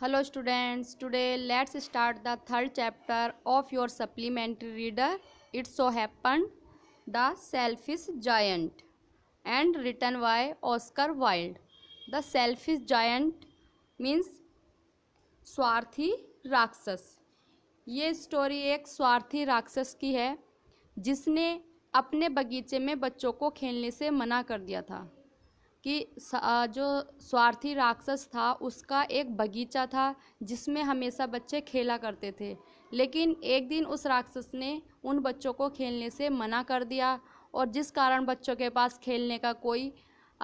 hello students today let's start the third chapter of your supplementary reader it's so happen the selfish Giant and return by Oscar Wilde the selfish Giant means स्वार्थी राक्षस ये story एक स्वार्थी राक्षस की है जिसने अपने बगीचे में बच्चों को खेलने से मना कर दिया था कि जो स्वार्थी राक्षस था उसका एक बगीचा था जिसमें हमेशा बच्चे खेला करते थे लेकिन एक दिन उस राक्षस ने उन बच्चों को खेलने से मना कर दिया और जिस कारण बच्चों के पास खेलने का कोई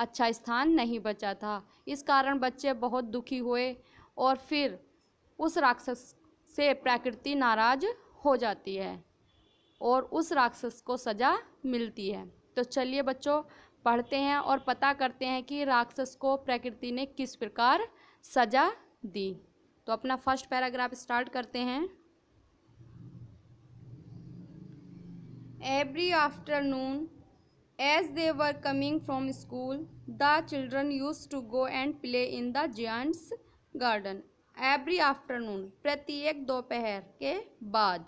अच्छा स्थान नहीं बचा था इस कारण बच्चे बहुत दुखी हुए और फिर उस राक्षस से प्रकृति नाराज हो जाती है और उस राक्षस को सज़ा मिलती है तो चलिए बच्चों पढ़ते हैं और पता करते हैं कि राक्षस को प्रकृति ने किस प्रकार सजा दी तो अपना फर्स्ट पैराग्राफ स्टार्ट करते हैं every afternoon as they were coming from school the children used to go and play in the giant's garden every afternoon प्रत्येक दोपहर के बाद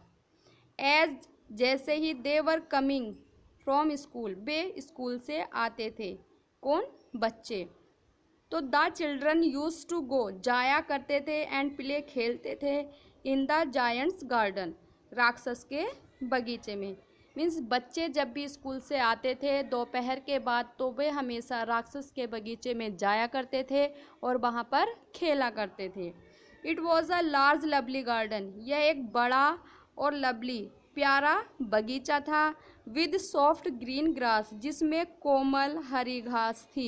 as जैसे ही they were coming from school वे स्कूल से आते थे कौन बच्चे तो the children use to go जाया करते थे एंड प्ले खेलते थे इन द जायंट्स गार्डन राक्षस के बगीचे में मीन्स बच्चे जब भी स्कूल से आते थे दोपहर के बाद तो वे हमेशा राक्षस के बगीचे में जाया करते थे और वहाँ पर खेला करते थे it was a large lovely garden यह एक बड़ा और लवली प्यारा बगीचा था विद सॉफ्ट ग्रीन ग्रास जिसमें कोमल हरी घास थी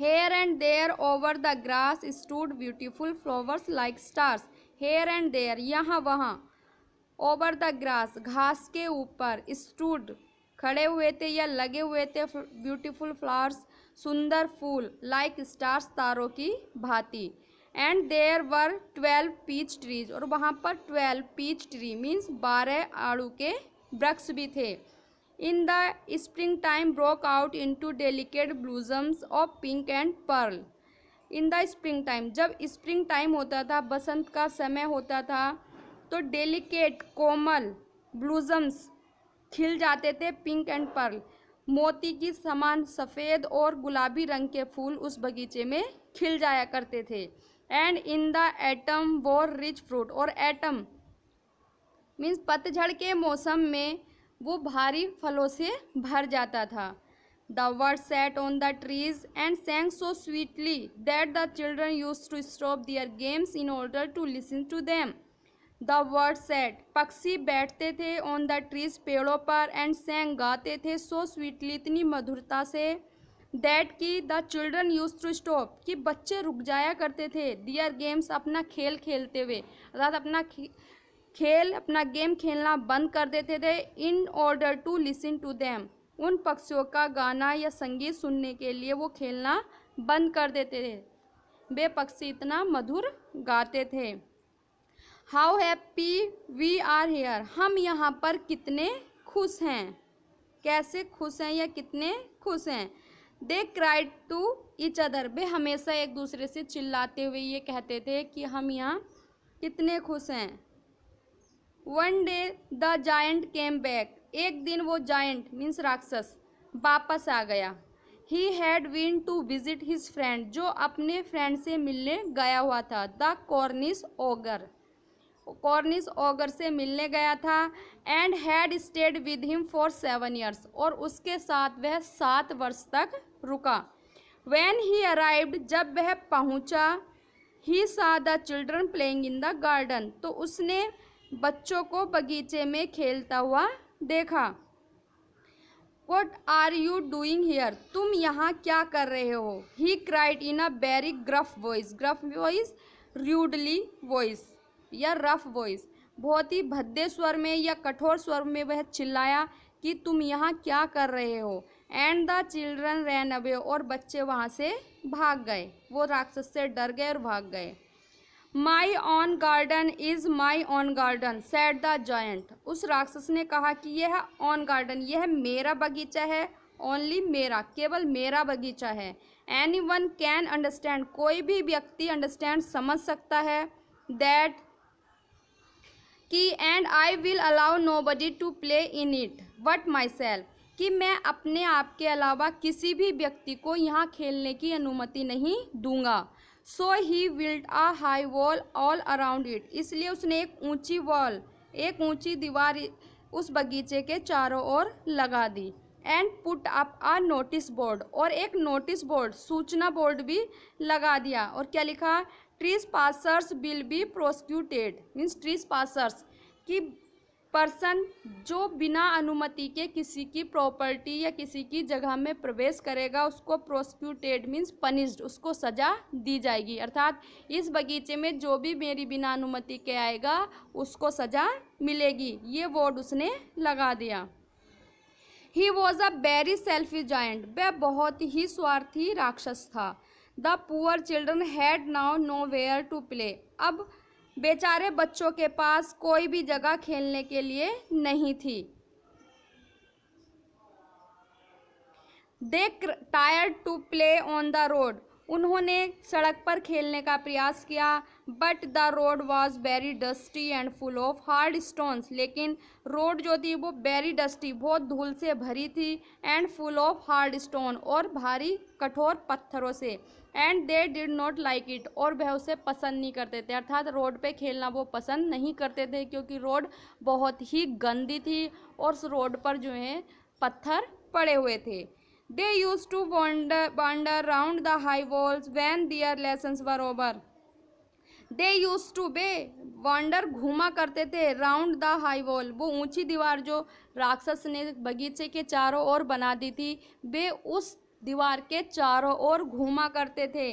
here and there over the grass stood beautiful flowers like stars here and there यहाँ वहाँ ओवर द ग्रास घास के ऊपर स्टूड खड़े हुए थे या लगे हुए थे ब्यूटीफुल फ्लावर्स सुंदर फूल लाइक स्टार्स तारों की भांति and there were twelve peach trees और वहाँ पर ट्वेल्व पीच ट्री मीन्स बारह आड़ू के वृक्ष भी थे in the spring time broke out into delicate blossoms of pink and pearl in the spring time जब स्प्रिंग टाइम होता था बसंत का समय होता था तो डेलीकेट कोमल ब्लूजम्स खिल जाते थे पिंक एंड पर्ल मोती की समान सफ़ेद और गुलाबी रंग के फूल उस बगीचे में खिल जाया करते थे and in the autumn bore rich fruit और एटम मीन्स पतझड़ के मौसम में वो भारी फलों से भर जाता था the bird sat on the trees and sang so sweetly that the children use to stop their games in order to listen to them the bird sat पक्षी बैठते थे ऑन द ट्रीज पेड़ों पर एंड सेंग गाते थे so sweetly इतनी मधुरता से दैट की the children use to stop कि बच्चे रुक जाया करते थे दियर गेम्स अपना खेल खेलते हुए अर्थात अपना खेल अपना गेम खेलना बंद कर देते थे in order to listen to them उन पक्षियों का गाना या संगीत सुनने के लिए वो खेलना बंद कर देते थे वे पक्षी इतना मधुर गाते थे how happy we are here हम यहाँ पर कितने खुश हैं कैसे खुश हैं या कितने खुश हैं they cried to each other वे हमेशा एक दूसरे से चिल्लाते हुए ये कहते थे कि हम यहाँ कितने खुश हैं one day the giant came back एक दिन वो जायंट मीन्स राक्षस वापस आ गया he had been to visit his friend जो अपने फ्रेंड से मिलने गया हुआ था the Cornish ogre Cornish ogre से मिलने गया था and had stayed with him for seven years और उसके साथ वह सात वर्ष तक रुका वैन ही अराइव्ड जब वह पहुँचा ही सा the children playing in the garden तो उसने बच्चों को बगीचे में खेलता हुआ देखा what are you doing here तुम यहाँ क्या कर रहे हो he cried in a very gruff voice gruff voice rudely voice या रफ वॉइस बहुत ही भद्दे स्वर में या कठोर स्वर में वह चिल्लाया कि तुम यहाँ क्या कर रहे हो and the children ran away और बच्चे वहाँ से भाग गए वो राक्षस से डर गए और भाग गए my own garden is my own garden said the giant उस राक्षस ने कहा कि यह ऑन गार्डन यह मेरा बगीचा है ओनली मेरा केवल मेरा बगीचा है एनी वन कैन अंडरस्टैंड कोई भी व्यक्ति अंडरस्टैंड समझ सकता है दैट कि and I will allow nobody to play in it but myself कि मैं अपने आप के अलावा किसी भी व्यक्ति को यहाँ खेलने की अनुमति नहीं दूंगा so he built a high wall all around it इसलिए उसने एक ऊंची वॉल एक ऊंची दीवार उस बगीचे के चारों ओर लगा दी and put up a notice board और एक नोटिस बोर्ड सूचना बोर्ड भी लगा दिया और क्या लिखा trespassers will be prosecuted means trespassers कि पर्सन जो बिना अनुमति के किसी की प्रॉपर्टी या किसी की जगह में प्रवेश करेगा उसको प्रोसिक्यूटेड मीन्स पनिस्ड उसको सज़ा दी जाएगी अर्थात इस बगीचे में जो भी मेरी बिना अनुमति के आएगा उसको सज़ा मिलेगी ये वर्ड उसने लगा दिया he was a very selfish giant वह बहुत ही स्वार्थी राक्षस था the poor children had now nowhere to play अब बेचारे बच्चों के पास कोई भी जगह खेलने के लिए नहीं थी they tried to play on the road उन्होंने सड़क पर खेलने का प्रयास किया but the road was very dusty and full of hard stones लेकिन रोड जो थी वो वेरी डस्टी बहुत धूल से भरी थी and full of hard stone और भारी कठोर पत्थरों से and they did not like it और वह उसे पसंद नहीं करते थे अर्थात रोड पे खेलना वो पसंद नहीं करते थे क्योंकि रोड बहुत ही गंदी थी और उस रोड पर जो है पत्थर पड़े हुए थे they used to wander wander round the high walls when their lessons were over they used to be wander घूमा करते थे राउंड द हाई वॉल वो ऊंची दीवार जो राक्षस ने बगीचे के चारों ओर बना दी थी वे उस दीवार के चारों ओर घूमा करते थे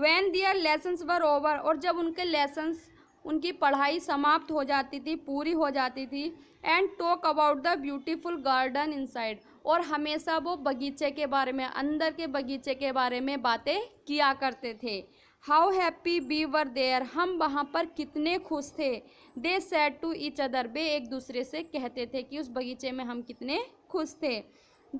when their lessons were over और जब उनके लेसन्स उनकी पढ़ाई समाप्त हो जाती थी पूरी हो जाती थी and talk about the beautiful garden inside और हमेशा वो बगीचे के बारे में अंदर के बगीचे के बारे में बातें किया करते थे how happy we were there हम वहाँ पर कितने खुश थे they said to each other वे एक दूसरे से कहते थे कि उस बगीचे में हम कितने खुश थे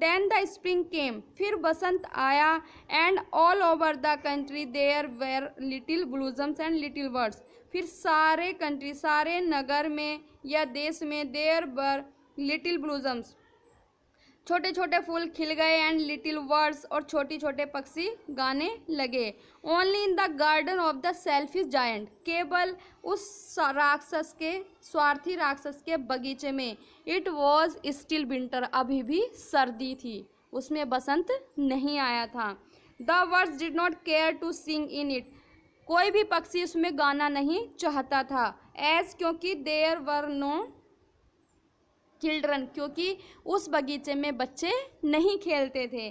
देन द स्प्रिंग केम फिर बसंत आया and all over the country there were little blossoms and little birds फिर सारे कंट्री सारे नगर में या देश में देयर वर लिटिल ब्लूजम्स छोटे छोटे फूल खिल गए एंड लिटिल वर्ड्स और छोटे छोटे पक्षी गाने लगे only in the garden of the selfish giant केवल उस राक्षस के स्वार्थी राक्षस के बगीचे में इट वॉज स्टिल विंटर अभी भी सर्दी थी उसमें बसंत नहीं आया था the birds did not care to sing in it कोई भी पक्षी उसमें गाना नहीं चाहता था एज क्योंकि देयर वर नो चिल्ड्रन क्योंकि उस बगीचे में बच्चे नहीं खेलते थे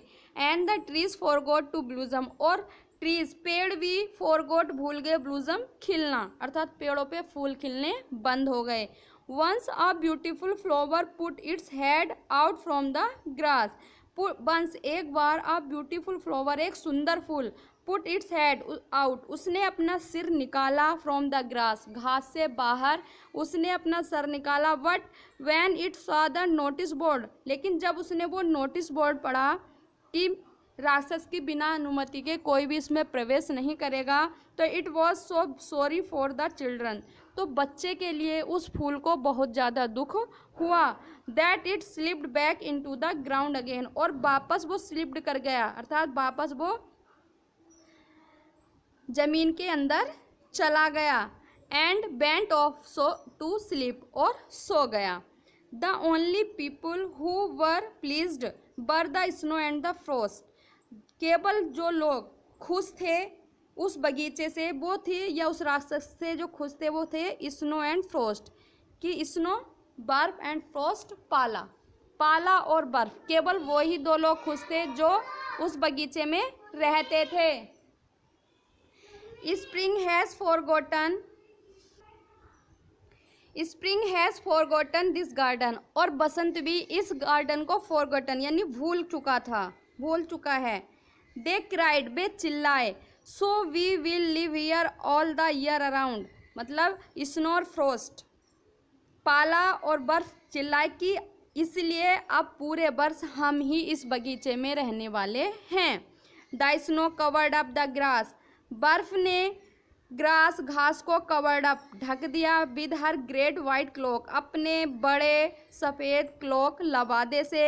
and the trees forgot to blossom और ट्रीज पेड़ भी फॉर गोट भूल गए ब्लूजम खिलना अर्थात पेड़ों पे फूल खिलने बंद हो गए once a beautiful flower put its head out from the grass once एक बार अ ब्यूटीफुल फ्लावर एक सुंदर फूल पुट इट्स हेड आउट उसने अपना सिर निकाला फ्रॉम द ग्रास घास से बाहर उसने अपना सर निकाला but when it saw the notice board लेकिन जब उसने वो नोटिस बोर्ड पढ़ा कि राक्षस की बिना अनुमति के कोई भी इसमें प्रवेश नहीं करेगा तो it was so sorry for the children तो बच्चे के लिए उस फूल को बहुत ज़्यादा दुख हुआ that it slipped back into the ground again और वापस वो स्लिप्ड कर गया अर्थात वापस वो ज़मीन के अंदर चला गया and went off so to sleep और सो गया the only people who were pleased were the snow and the frost केवल जो लोग खुश थे उस बगीचे से वो थे या उस रास्ते से जो खुश थे वो थे स्नो एंड फ्रोस्ट कि स्नो बर्फ एंड फ्रोस्ट पाला पाला और बर्फ केवल वही दो लोग खुश थे जो उस बगीचे में रहते थे has for forgotten spring has forgotten this garden और बसंत भी इस गार्डन को फॉरगॉटन यानी भूल चुका था भूल चुका है दे क्राइड बे चिल्लाए so we will live here all the year around मतलब स्नोर फ्रोस्ट पाला और बर्फ चिल्लाए कि इसलिए अब पूरे वर्ष हम ही इस बगीचे में रहने वाले हैं the snow covered up the grass बर्फ ने ग्रास घास को कवर्ड अप ढक दिया with her great white cloak अपने बड़े सफ़ेद क्लॉक लबादे से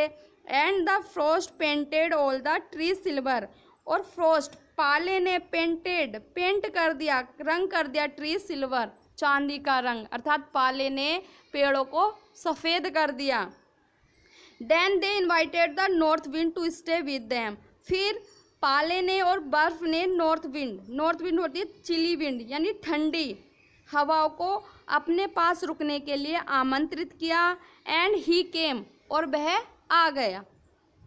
and the frost painted all the tree silver और फ्रोस्ट पाले ने पेंटेड पेंट कर दिया रंग कर दिया ट्री सिल्वर चांदी का रंग अर्थात पाले ने पेड़ों को सफ़ेद कर दिया then they invited the north wind to stay with them फिर पाले ने और बर्फ ने नॉर्थ विंड नॉर्थ विंड होती है चिली विंड यानी ठंडी हवाओं को अपने पास रुकने के लिए आमंत्रित किया एंड ही केम और वह आ गया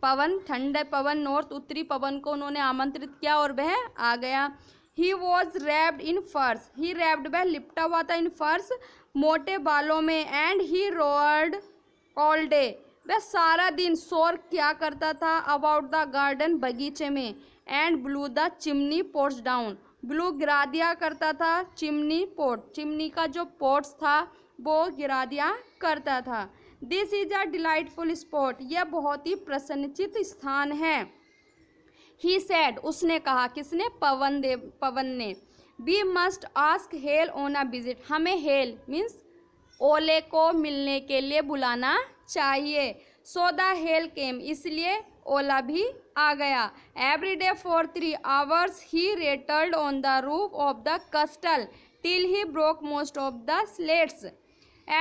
पवन ठंडे पवन नॉर्थ उत्तरी पवन को उन्होंने आमंत्रित किया और वह आ गया ही वॉज रैप्ड इन फर्स ही रैप्ड वह लिपटा हुआ था इन फर्स मोटे बालों में and he roared all day वह सारा दिन शोर क्या करता था अबाउट द गार्डन बगीचे में and blew the chimney pots down blew गिरा दिया करता था चिमनी पोर्ट चिमनी का जो पोर्ट्स था वो गिरा दिया करता था this is a delightful spot यह बहुत ही प्रसन्नचित स्थान है ही सेड उसने कहा किसने पवन देव पवन ने we must ask hail on a visit हमें हेल मीन्स ओले को मिलने के लिए बुलाना चाहिए सो द हेल केम इसलिए ओला भी आ गया every day for three hours he rattled on the roof of the castle till he broke most of the slates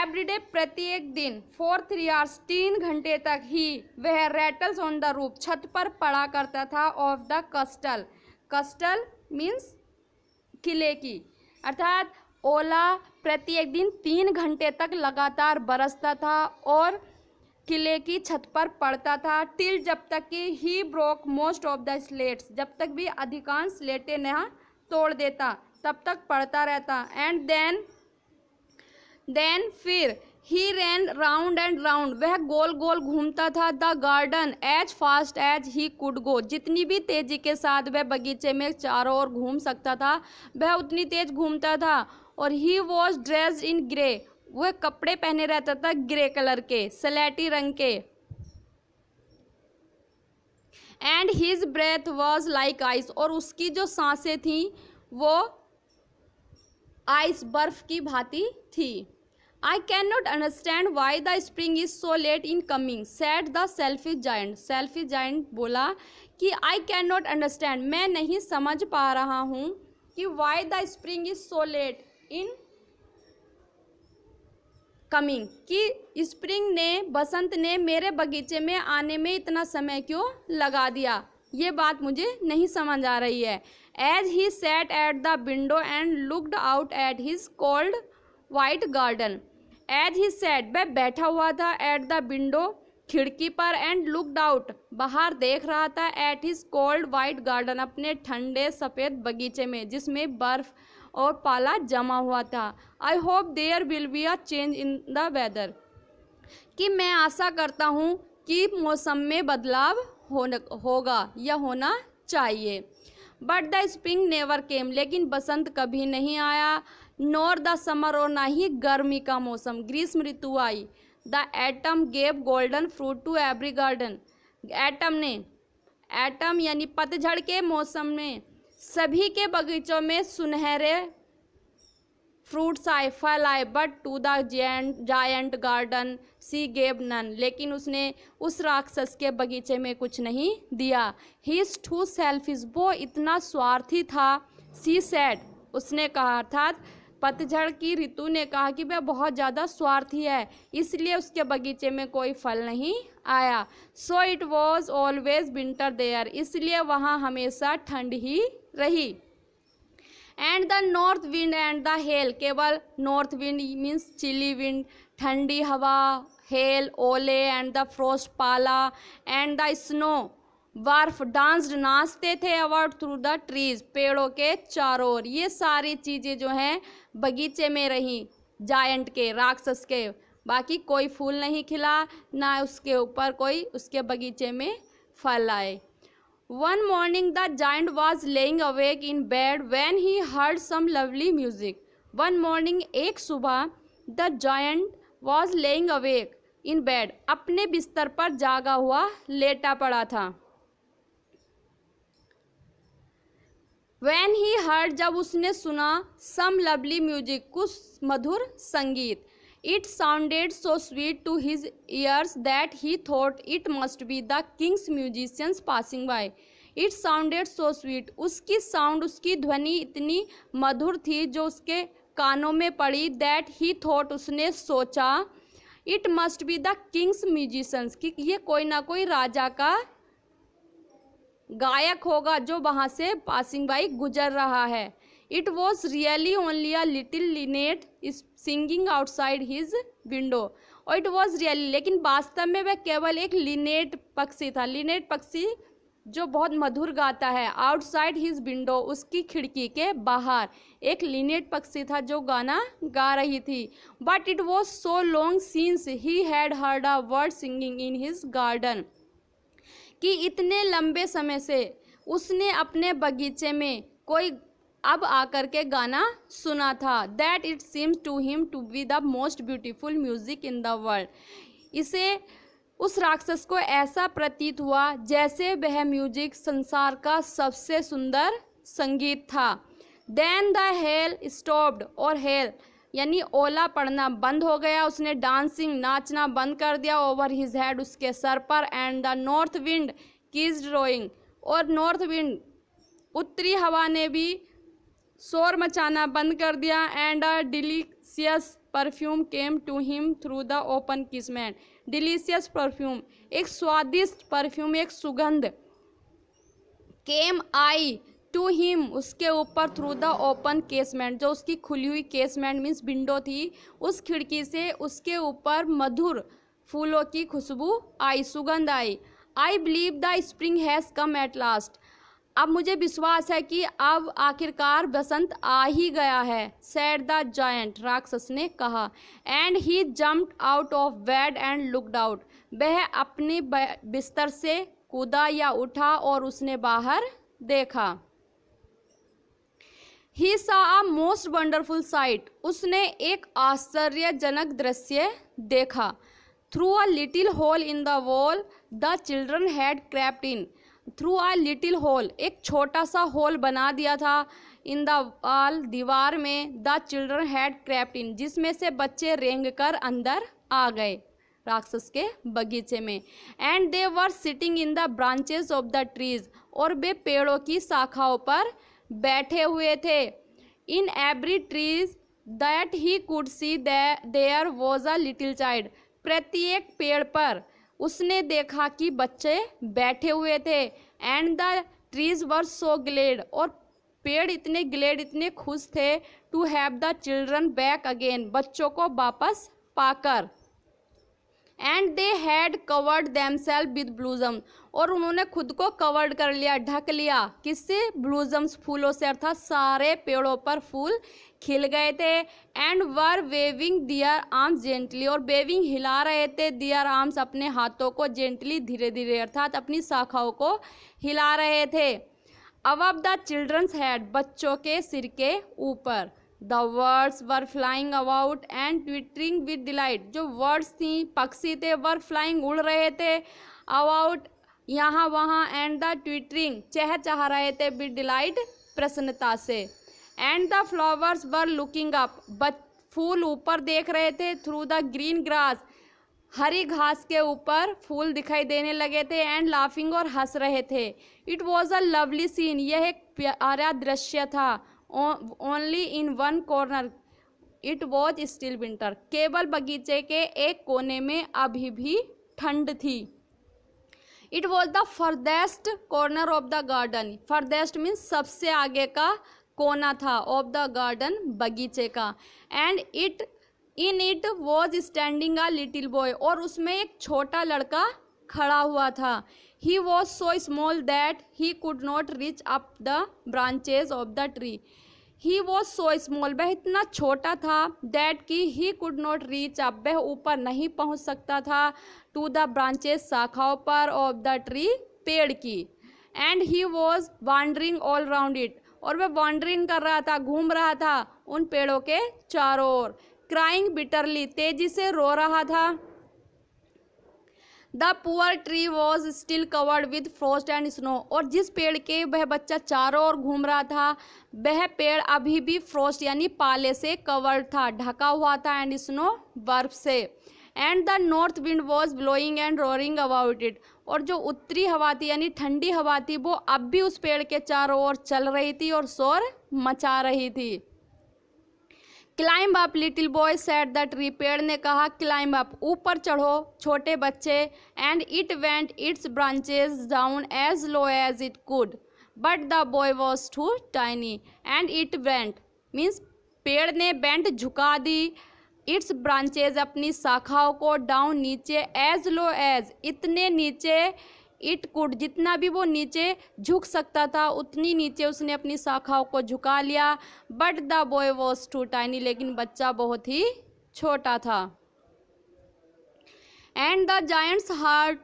every day प्रत्येक दिन फोर थ्री आवर्स तीन घंटे तक ही वह रेटल्स ऑन द रूप छत पर पड़ा करता था of the castle castle means किले की अर्थात ओला प्रत्येक दिन तीन घंटे तक लगातार बरसता था और किले की छत पर पड़ता था टिल जब तक कि he broke most of the slates जब तक भी अधिकांश स्लेटें नहा तोड़ देता तब तक पड़ता रहता एंड देन देन फिर he ran round and round वह गोल गोल घूमता था the garden as fast as he could go जितनी भी तेज़ी के साथ वह बगीचे में चारों ओर घूम सकता था वह उतनी तेज़ घूमता था और he was dressed in grey वह कपड़े पहने रहता था ग्रे कलर के सलेटी रंग के and his breath was like ice और उसकी जो सांसें थी वो आइस बर्फ की भांति थी I can not understand why the spring is so late in coming said the selfish giant selfish giant बोला कि आई कैन नॉट अंडरस्टैंड मैं नहीं समझ पा रहा हूँ कि why the spring is so late in coming कि स्प्रिंग ने बसंत ने मेरे बगीचे में आने में इतना समय क्यों लगा दिया ये बात मुझे नहीं समझ आ रही है as he sat at the window and looked out at his cold white garden as he sat वह बैठा हुआ था एट द विंडो खिड़की पर एंड लुकड आउट बाहर देख रहा था at his cold white garden अपने ठंडे सफ़ेद बगीचे में जिसमें बर्फ़ और पाला जमा हुआ था I hope there will be a change in the weather कि मैं आशा करता हूँ कि मौसम में बदलाव होगा या होना चाहिए but the spring never came लेकिन बसंत कभी नहीं आया नॉर द समर और ना ही गर्मी का मौसम ग्रीष्म ऋतु आई the autumn gave golden fruit to every garden autumn ने एटम यानी पतझड़ के मौसम में सभी के बगीचों में सुनहरे फ्रूट्स आए फल आए but to the giant giant garden she gave none लेकिन उसने उस राक्षस के बगीचे में कुछ नहीं दिया हीज टू सेल्फिश वो इतना स्वार्थी था सी सेट उसने कहा अर्थात पतझड़ की ऋतु ने कहा कि वह बहुत ज़्यादा स्वार्थी है इसलिए उसके बगीचे में कोई फल नहीं आया so it was always winter there इसलिए वहाँ हमेशा ठंड ही रही and the north wind and the hail केवल north wind means chilly wind ठंडी हवा हेल ओले एंड द फ्रोस्ट पाला एंड द स्नो बर्फ डांस्ड नाचते थे अवाउट थ्रू द ट्रीज पेड़ों के चारों ओर ये सारी चीज़ें जो हैं बगीचे में रहीं जायंट के राक्षस के बाकी कोई फूल नहीं खिला ना उसके ऊपर कोई उसके बगीचे में फल आए one morning the giant was lying awake in bed when he heard some lovely music one morning एक सुबह the giant was lying awake in bed अपने बिस्तर पर जागा हुआ लेटा पड़ा था वैन ही हर्ड जब उसने सुना सम लवली म्यूजिक कुछ मधुर संगीत it sounded so sweet to his ears that he thought it must be the king's musicians passing by it sounded so sweet उसकी साउंड उसकी ध्वनि इतनी मधुर थी जो उसके कानों में पड़ी दैट ही थॉट उसने सोचा it must be the king's musicians कि ये कोई ना कोई राजा का गायक होगा जो वहाँ से पासिंग बाई गुजर रहा है it was really only a little linnet is singing outside his window और इट वॉज रियली लेकिन वास्तव में वह केवल एक लिनेट पक्षी था लिनेट पक्षी जो बहुत मधुर गाता है आउटसाइड हिज विंडो उसकी खिड़की के बाहर एक लिनेट पक्षी था जो गाना गा रही थी but it was so long since he had heard a bird singing in his garden कि इतने लंबे समय से उसने अपने बगीचे में कोई अब आकर के गाना सुना था that it seems to him to be the most beautiful music in the world इसे उस राक्षस को ऐसा प्रतीत हुआ जैसे वह म्यूजिक संसार का सबसे सुंदर संगीत था देन द हेल स्टॉप्ड और हेल यानी ओला पड़ना बंद हो गया उसने डांसिंग नाचना बंद कर दिया ओवर हिज हेड उसके सर पर एंड द नॉर्थ विंड कीज रोइंग और नॉर्थ विंड उत्तरी हवा ने भी शोर मचाना बंद कर दिया and a delicious perfume came to him through the open casement delicious perfume एक स्वादिष्ट परफ्यूम एक सुगंध केम आई टू हिम उसके ऊपर थ्रू द ओपन केसमेंट जो उसकी खुली हुई केसमेंट मीन्स विंडो थी उस खिड़की से उसके ऊपर मधुर फूलों की खुशबू आई सुगंध आई I believe the spring has come at last अब मुझे विश्वास है कि अब आखिरकार बसंत आ ही गया है सैड द जायंट राक्षस ने कहा and he jumped out of bed and looked out वह अपने बिस्तर से कूदा या उठा और उसने बाहर देखा ही सा अ मोस्ट वंडरफुल साइट उसने एक आश्चर्यजनक दृश्य देखा through a little hole in the wall the children had crept in through a little hole एक छोटा सा होल बना दिया था इन द वॉल दीवार में the children had crept in जिसमें से बच्चे रेंग कर अंदर आ गए राक्षस के बगीचे में and they were sitting in the branches of the trees और वे पेड़ों की शाखाओं पर बैठे हुए थे in every trees that he could see there was a little child प्रत्येक पेड़ पर उसने देखा कि बच्चे बैठे हुए थे and the trees were so glad और पेड़ इतने ग्लेड इतने खुश थे to have the children back again बच्चों को वापस पाकर and they had covered themselves with blossom और उन्होंने खुद को कवर्ड कर लिया ढक लिया किससे ब्लूजम्स फूलों से अर्थात सारे पेड़ों पर फूल खिल गए थे and were waving their arms gently और वेविंग हिला रहे थे दियर आर्म्स अपने हाथों को जेंटली धीरे धीरे अर्थात अपनी शाखाओं को हिला रहे थे अब द चिल्ड्रंस हेड बच्चों के सिर के ऊपर the birds were flying about and twittering with delight जो वर्ड्स थी पक्षी थे वर फ्लाइंग उड़ रहे थे अबाउट यहाँ वहाँ एंड द ट्विटरिंग चह चाह रहे थे विद डिलाइट प्रसन्नता से and the flowers were looking up फूल ऊपर देख रहे थे थ्रू द ग्रीन ग्रास हरी घास के ऊपर फूल दिखाई देने लगे थे एंड लाफिंग और हंस रहे थे it was a lovely scene यह एक प्यारा दृश्य था only in one corner it was still winter केवल बगीचे के एक कोने में अभी भी ठंड थी it was the farthest corner of the garden farthest means सबसे आगे का कोना था ऑफ द गार्डन बगीचे का and it in it was standing a little boy और उसमें एक छोटा लड़का खड़ा हुआ था he was so small that he could not reach up the branches of the tree he was so small वह इतना छोटा था डैट कि he could not reach up वह ऊपर नहीं पहुँच सकता था टू द ब्रांचेज शाखाओं पर ऑफ द ट्री पेड़ की and he was wandering all round it और वह वॉन्ड्रिन कर रहा था घूम रहा था उन पेड़ों के चारों ओर क्राइंग बिटरली तेजी से रो रहा था the poor tree was still covered with frost and snow और जिस पेड़ के वह बच्चा चारों ओर घूम रहा था वह पेड़ अभी भी फ्रोस्ट यानी पाले से कवर्ड था ढका हुआ था एंड स्नो बर्फ से and the north wind was blowing and roaring about it और जो उत्तरी हवा थी यानी ठंडी हवा थी वो अब भी उस पेड़ के चारों ओर चल रही थी और शोर मचा रही थी climb up little boy said the tree पेड़ ने कहा क्लाइंब अप ऊपर चढ़ो छोटे बच्चे and it bent its branches down as low as it could but the boy was too tiny and it bent means पेड़ ने बेंट झुका दी इट्स ब्रांचेज अपनी शाखाओं को डाउन नीचे एज लो एज इतने नीचे इट कुड जितना भी वो नीचे झुक सकता था उतनी नीचे उसने अपनी शाखाओं को झुका लिया but the boy was too tiny लेकिन बच्चा बहुत ही छोटा था and the giant's heart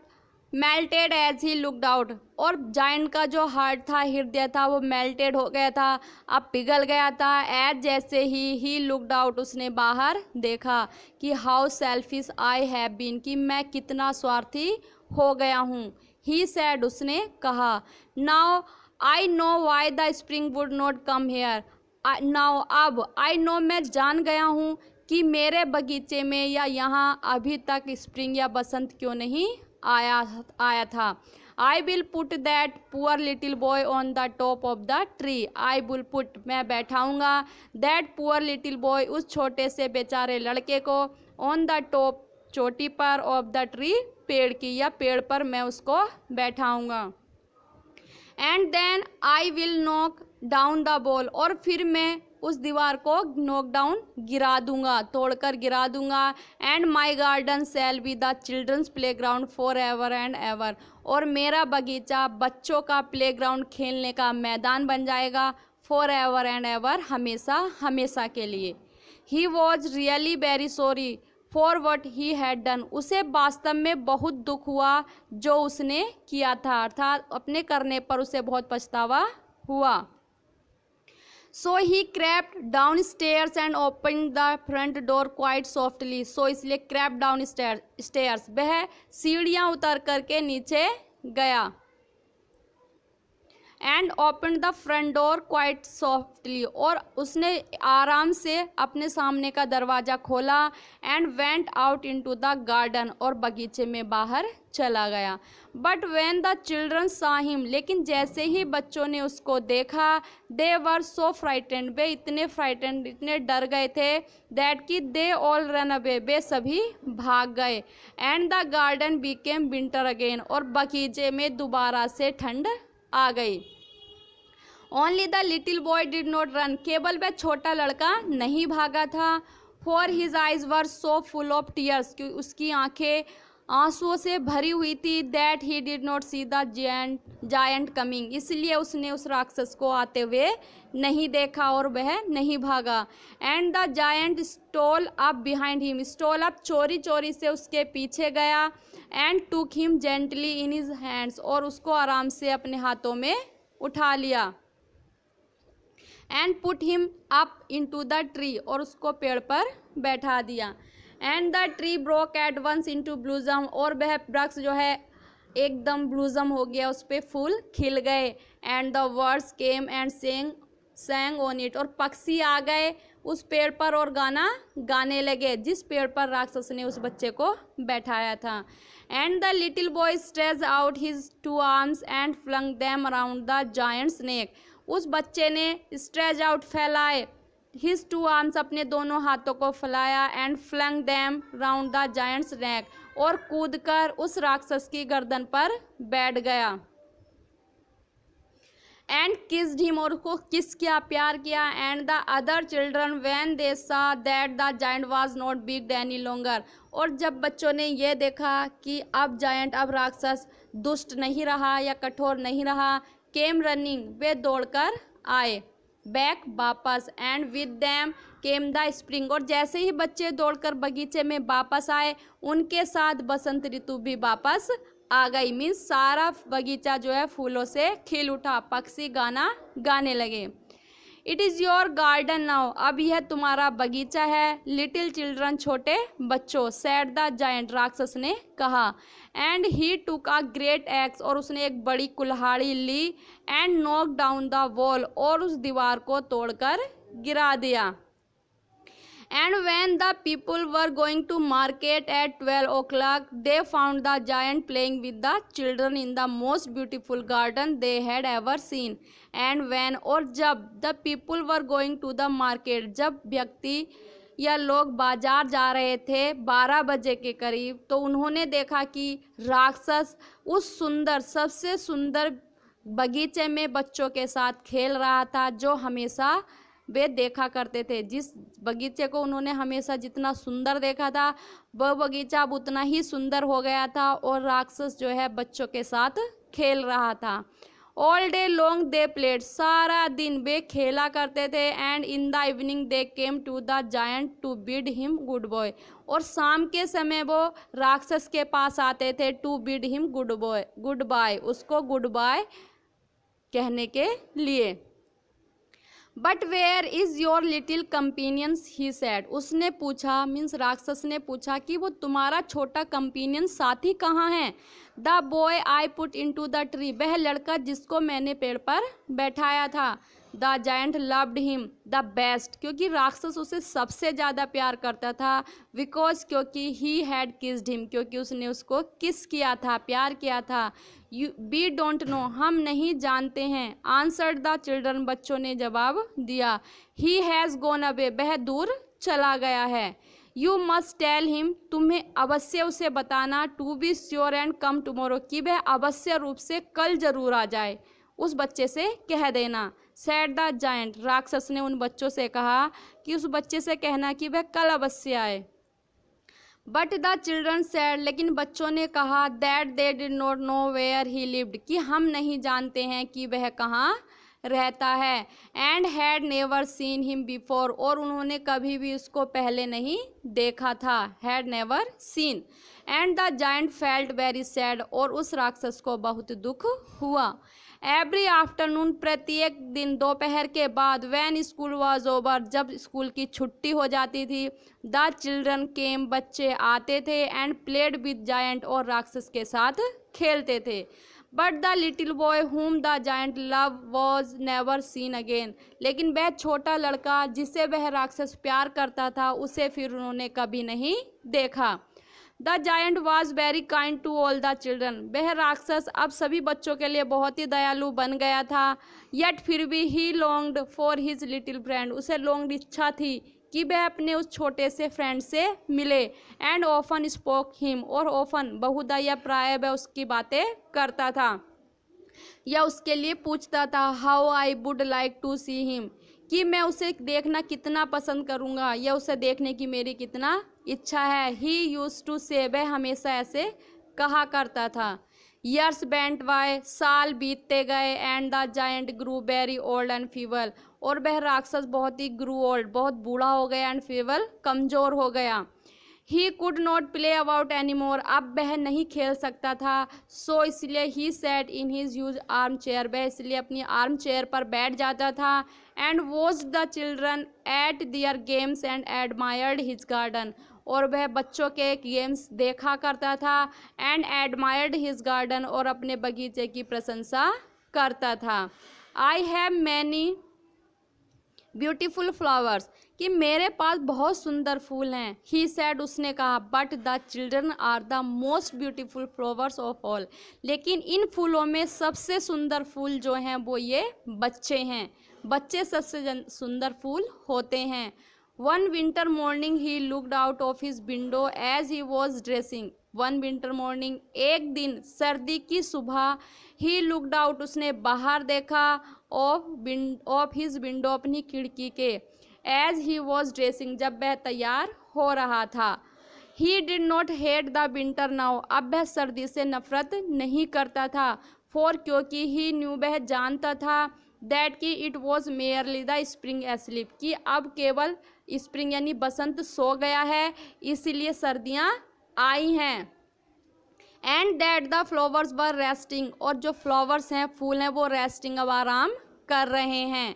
melted as he looked out और जाइंट का जो हार्ट था हृदय था वो मेल्टेड हो गया था अब पिघल गया था एज जैसे ही ही लुकड आउट उसने बाहर देखा कि how selfish I have been कि मैं कितना स्वार्थी हो गया हूँ ही सैड उसने कहा now I know why the spring would not come here now अब आई नो मैं जान गया हूँ कि मेरे बगीचे में या यहाँ अभी तक स्प्रिंग या बसंत क्यों नहीं आया आया था I will put that poor little boy on the top of the tree I will put मैं बैठाऊँगा दैट पुअर लिटिल बॉय उस छोटे से बेचारे लड़के को ऑन द टॉप चोटी पर ऑफ द ट्री पेड़ की या पेड़ पर मैं उसको बैठाऊँगा and then I will knock down the wall और फिर मैं उस दीवार को नॉक डाउन गिरा दूंगा तोड़कर गिरा दूंगा and my garden shall be the children's playground for ever and ever और मेरा बगीचा बच्चों का प्ले ग्राउंड खेलने का मैदान बन जाएगा फॉर एवर एंड एवर हमेशा हमेशा के लिए he was really very sorry for what he had done उसे वास्तव में बहुत दुख हुआ जो उसने किया था अर्थात अपने करने पर उसे बहुत पछतावा हुआ so he crept downstairs and open the front door quite softly so इसलिए क्रैप डाउन स्टेयर स्टेयर्स वह सीढ़ियाँ उतर करके नीचे गया and open the front door quite softly और उसने आराम से अपने सामने का दरवाज़ा खोला and went out into the garden और बगीचे में बाहर चला गया but when the children saw him लेकिन जैसे ही बच्चों ने उसको देखा दे वर सो फ्राइटेंड वे इतने फ्राइटेंड इतने डर गए थे दैट कि दे ऑल रन अवे वे सभी भाग गए and the garden became winter again और बगीचे में दोबारा से ठंड आ गई only the little boy did not run केवल वह छोटा लड़का नहीं भागा था for his eyes were so full of tears क्योंकि उसकी आंखें आंसुओं से भरी हुई थी that he did not see the giant giant coming इसलिए उसने उस राक्षस को आते हुए नहीं देखा और वह नहीं भागा and the giant stole up behind him stole up चोरी चोरी से उसके पीछे गया and took him gently in his hands और उसको आराम से अपने हाथों में उठा लिया and put him up into the tree और उसको पेड़ पर बैठा दिया and the tree broke at once into blossom और वह वृक्ष जो है एकदम ब्लूजम हो गया उस पर फूल खिल गए and the birds came and sang sang on it और पक्षी आ गए उस पेड़ पर और गाना गाने लगे जिस पेड़ पर राक्षस ने उस बच्चे को बैठाया था and the little boy stretched out his two arms and flung them around the giant's neck उस बच्चे ने स्ट्रेज आउट फैलाए हिज टू आर्म्स अपने दोनों हाथों को फैलाया and flung them round the giant's neck और कूदकर उस राक्षस की गर्दन पर बैठ गया एंड किस ढीम और को किस किया प्यार किया and the other children when they saw that the giant was not बिग डैनी लोंगर और जब बच्चों ने यह देखा कि अब जायंट अब राक्षस दुष्ट नहीं रहा या कठोर नहीं रहा केम रनिंग वे दौड़कर आए बैक वापस and with them came the spring और जैसे ही बच्चे दौड़कर बगीचे में वापस आए उनके साथ बसंत ऋतु भी वापस आ गई मीन्स सारा बगीचा जो है फूलों से खिल उठा पक्षी गाना गाने लगे it is your garden now अब यह तुम्हारा बगीचा है लिटिल चिल्ड्रन छोटे बच्चों सैड द जाइंट राक्षस ने कहा and he took a great axe और उसने एक बड़ी कुल्हाड़ी ली and knock down the wall और उस दीवार को तोड़कर गिरा दिया and when the people were going to market at twelve o'clock they found the giant playing with the children in the most beautiful garden they had ever seen and when और जब the people were going to the market जब व्यक्ति या लोग बाजार जा रहे थे बारह बजे के करीब तो उन्होंने देखा कि राक्षस उस सुंदर सबसे सुंदर बगीचे में बच्चों के साथ खेल रहा था जो हमेशा वे देखा करते थे जिस बगीचे को उन्होंने हमेशा जितना सुंदर देखा था वह बगीचा अब उतना ही सुंदर हो गया था और राक्षस जो है बच्चों के साथ खेल रहा था all day long they played सारा दिन वे खेला करते थे and in the evening they came to the giant to bid him good goodbye और शाम के समय वो राक्षस के पास आते थे to bid him good boy good bye उसको गुड बाय कहने के लिए but where is your little companions he said उसने पूछा मीन्स राक्षस ने पूछा कि वो तुम्हारा छोटा कंपेनियन साथी कहाँ है the boy I put into the tree वह लड़का जिसको मैंने पेड़ पर बैठाया था the giant loved him the best क्योंकि राक्षस उसे सबसे ज़्यादा प्यार करता था बिकॉज क्योंकि ही हैड किस्ड हिम क्योंकि उसने उसको किस किया था प्यार किया था यू वी डोंट नो हम नहीं जानते हैं आंसर द चिल्ड्रन बच्चों ने जवाब दिया ही हैज़ गोन अवे वह दूर चला गया है यू मस्ट टेल हिम तुम्हें अवश्य उसे बताना to be sure and come tomorrow कि वह अवश्य रूप से कल जरूर आ जाए उस बच्चे से कह देना सैड द जायंट राक्षस ने उन बच्चों से कहा कि उस बच्चे से कहना कि वह कल अवश्य आए बट द चिल्ड्रन सैड लेकिन बच्चों ने कहा that they did not know where he lived कि हम नहीं जानते हैं कि वह कहाँ रहता है and had never seen him before और उन्होंने कभी भी उसको पहले नहीं देखा था had never seen and the giant felt very sad और उस राक्षस को बहुत दुख हुआ एवरी आफ्टरनून प्रत्येक दिन दोपहर के बाद वैन स्कूल वॉज ओवर जब स्कूल की छुट्टी हो जाती थी द चिल्ड्रन केम बच्चे आते थे एंड प्लेड विद जायंट और राक्षस के साथ खेलते थे but the little boy whom the giant love was never seen again लेकिन वह छोटा लड़का जिसे वह राक्षस प्यार करता था उसे फिर उन्होंने कभी नहीं देखा the giant was very kind to all the children वह राक्षस अब सभी बच्चों के लिए बहुत ही दयालु बन गया था येट फिर भी he longed for his little friend उसे लॉन्ग्ड इच्छा थी कि वह अपने उस छोटे से फ्रेंड से मिले एंड ऑफन स्पोक हिम और ओफन बहुधा या प्राय वह उसकी बातें करता था या उसके लिए पूछता था how I would like to see him कि मैं उसे देखना कितना पसंद करूँगा या उसे देखने की मेरी कितना इच्छा है ही यूज़ टू से वह हमेशा ऐसे कहा करता था यर्स बेंट वाय साल बीतते गए and the giant grew very old and feeble और वह राक्षस बहुत ही ग्रो ओल्ड बहुत बूढ़ा हो गया एंड फेवल कमज़ोर हो गया he could not play about any more अब वह नहीं खेल सकता था सो so इसलिए ही सेट इन हीज़ यूज आर्म चेयर वह इसलिए अपनी आर्म चेयर पर बैठ जाता था and watched the children at their games and admired his garden और वह बच्चों के गेम्स देखा करता था एंड एडमायर्ड हिज गार्डन और अपने बगीचे की प्रशंसा करता था I have many beautiful flowers कि मेरे पास बहुत सुंदर फूल हैं ही सैड उसने कहा but the children are the most beautiful flowers of all लेकिन इन फूलों में सबसे सुंदर फूल जो हैं वो ये बच्चे हैं बच्चे सबसे सुंदर फूल होते हैं one winter morning he looked out of his window as he was dressing one winter morning एक दिन सर्दी की सुबह ही लुकड आउट उसने बाहर देखा ऑफ ऑफ हिज विंडो अपनी खिड़की के एज ही वॉज ड्रेसिंग जब वह तैयार हो रहा था he did not hate the winter now अब वह सर्दी से नफरत नहीं करता था फॉर क्योंकि ही न्यू वह जानता था दैट कि it was merely the spring asleep कि अब केवल स्प्रिंग यानी बसंत सो गया है इसीलिए सर्दियाँ आई हैं and that the flowers were resting और जो फ्लावर्स हैं फूल हैं वो रेस्टिंग अब आराम कर रहे हैं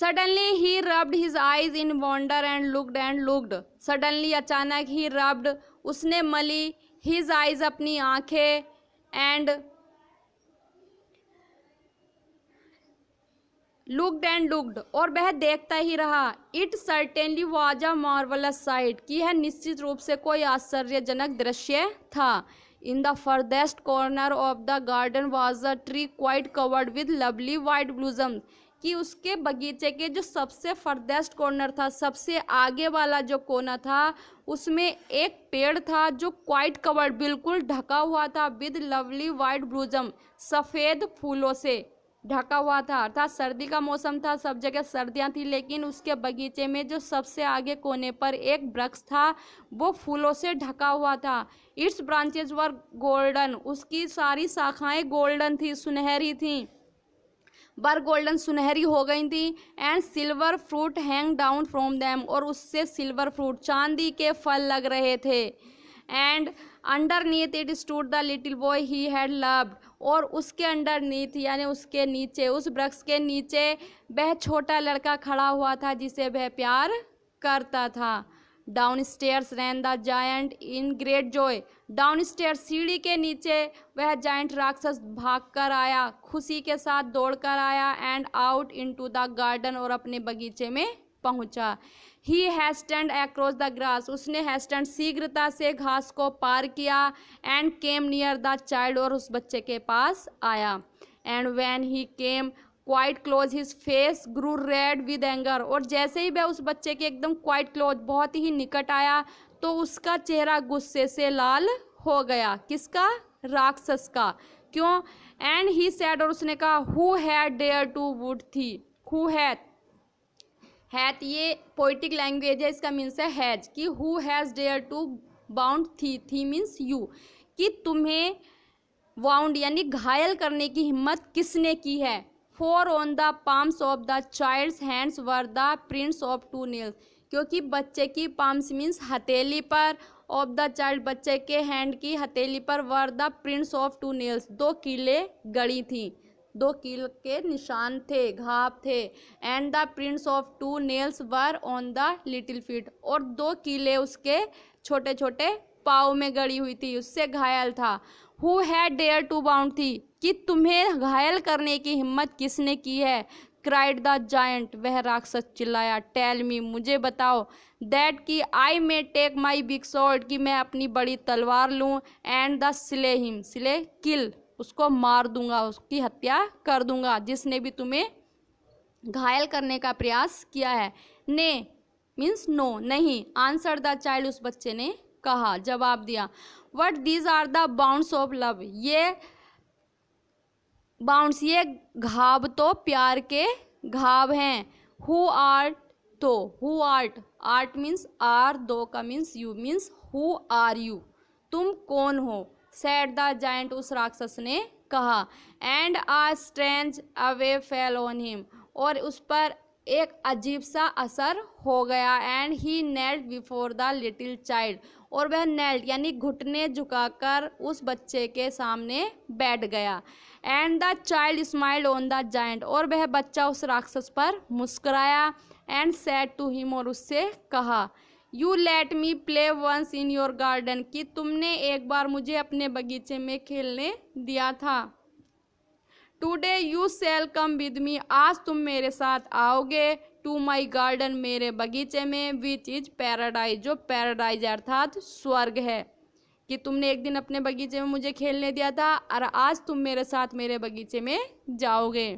suddenly he rubbed his eyes in wonder and looked and looked suddenly अचानक ही रब्ड उसने मली हिज आइज अपनी आँखें एंड लुकड एंड लुकड और वह देखता ही रहा it certainly was a marvellous sight कि यह निश्चित रूप से कोई आश्चर्यजनक दृश्य था in the farthest corner of the garden was a tree quite covered with lovely white blossom कि उसके बगीचे के जो सबसे फर्देस्ट कॉर्नर था सबसे आगे वाला जो कोना था उसमें एक पेड़ था जो क्वाइट कवर्ड बिल्कुल ढका हुआ था विद लवली वाइट ब्लूजम सफ़ेद फूलों से ढका हुआ था अर्थात सर्दी का मौसम था सब जगह सर्दियां थी लेकिन उसके बगीचे में जो सबसे आगे कोने पर एक वृक्ष था वो फूलों से ढका हुआ था इट्स ब्रांचेज वर गोल्डन उसकी सारी शाखाएं गोल्डन थी सुनहरी थी बर गोल्डन सुनहरी हो गई थी and silver fruit hung down from them और उससे सिल्वर फ्रूट चांदी के फल लग रहे थे and underneath it stood the little boy he had loved और उसके अंडर नीथ यानी उसके नीचे उस वृक्ष के नीचे वह छोटा लड़का खड़ा हुआ था जिसे वह प्यार करता था downstairs ran the giant in great joy down stair सीढ़ी के नीचे वह जायंट राक्षस भाग कर आया खुशी के साथ दौड़ कर आया and out into the garden और अपने बगीचे में पहुंचा he hastened across the grass उसने हैस्टेंड शीघ्रता से घास को पार किया and came near the child और उस बच्चे के पास आया and when he came quite close his face grew red with anger और जैसे ही वह उस बच्चे के एकदम क्वाइट क्लोज बहुत ही निकट आया तो उसका चेहरा गुस्से से लाल हो गया किसका राक्षस का क्यों एंड ही सैड और उसने कहा who hath dared to wound thee who hath hath ये पोइटिक लैंग्वेज है इसका मीन्स हैज कि who has dared to wound thee thee means you कि तुम्हें वाउंड यानी घायल करने की हिम्मत किसने की है for on the palms of the child's hands were the prints of two nails क्योंकि बच्चे की पाम्स मीन्स हथेली पर ऑफ द चाइल्ड बच्चे के हैंड की हथेली पर were the prints of two nails दो कीले गड़ी थी दो कील के निशान थे घाप थे and the prints of two nails were on the little feet और दो कीले उसके छोटे छोटे पाव में गड़ी हुई थी उससे घायल था who had dared to wound thee कि तुम्हें घायल करने की हिम्मत किसने की है क्राइड द जायंट वह राक्षस चिल्लाया टेल मी मुझे बताओ दैट कि I may take my big sword कि मैं अपनी बड़ी तलवार लूँ and the slay him slay kill उसको मार दूंगा उसकी हत्या कर दूंगा जिसने भी तुम्हें घायल करने का प्रयास किया है ने मीन्स नो नहीं आंसर द चाइल्ड उस बच्चे ने कहा जवाब दिया what these are the wounds of love ये बाउंड्स ये घाव तो प्यार के घाव हैं हु आर्ट तो who art art means are thou का means you means who are you तुम कौन हो सैड द जाइंट उस राक्षस ने कहा and a strange awe fell on him और उस पर एक अजीब सा असर हो गया and he knelt before the little child और वह नेल्ट यानी घुटने झुकाकर उस बच्चे के सामने बैठ गया and the child smiled on the giant और वह बच्चा उस राक्षस पर मुस्कराया एंड सैड टू हिम और उससे कहा you let me play once in your garden कि तुमने एक बार मुझे अपने बगीचे में खेलने दिया था today you shall come with me आज तुम मेरे साथ आओगे टू माई गार्डन मेरे बगीचे में विच इज पैराडाइज जो पैराडाइज अर्थात स्वर्ग है कि तुमने एक दिन अपने बगीचे में मुझे खेलने दिया था और आज तुम मेरे साथ मेरे बगीचे में जाओगे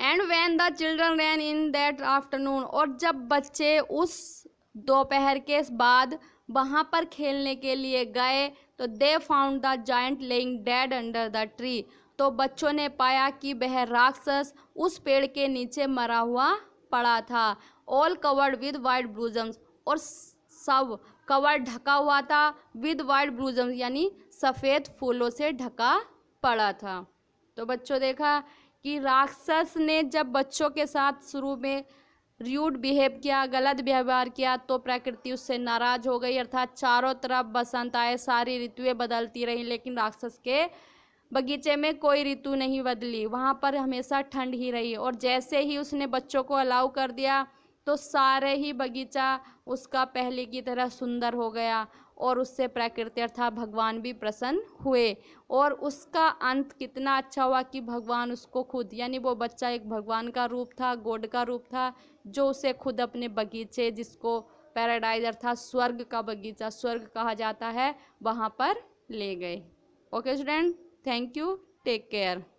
and when the children ran in that afternoon और जब बच्चे उस दोपहर के बाद वहाँ पर खेलने के लिए गए तो they found the giant lying dead under the tree तो बच्चों ने पाया कि वह राक्षस उस पेड़ के नीचे मरा हुआ पड़ा था all covered with white blossoms और सब कवर ढका हुआ था विद वाइट ब्लूजम्स यानी सफ़ेद फूलों से ढका पड़ा था तो बच्चों देखा कि राक्षस ने जब बच्चों के साथ शुरू में र्यूड बिहेव किया गलत व्यवहार किया तो प्रकृति उससे नाराज हो गई अर्थात चारों तरफ बसंत आए सारी ऋतुएं बदलती रहीं लेकिन राक्षस के बगीचे में कोई ऋतु नहीं बदली वहाँ पर हमेशा ठंड ही रही और जैसे ही उसने बच्चों को अलाउ कर दिया तो सारे ही बगीचा उसका पहले की तरह सुंदर हो गया और उससे प्रकृति अर्थात भगवान भी प्रसन्न हुए और उसका अंत कितना अच्छा हुआ कि भगवान उसको खुद यानी वो बच्चा एक भगवान का रूप था गोड का रूप था जो उसे खुद अपने बगीचे जिसको पैराडाइज अर्थात स्वर्ग का बगीचा स्वर्ग कहा जाता है वहाँ पर ले गए okay student thank you take care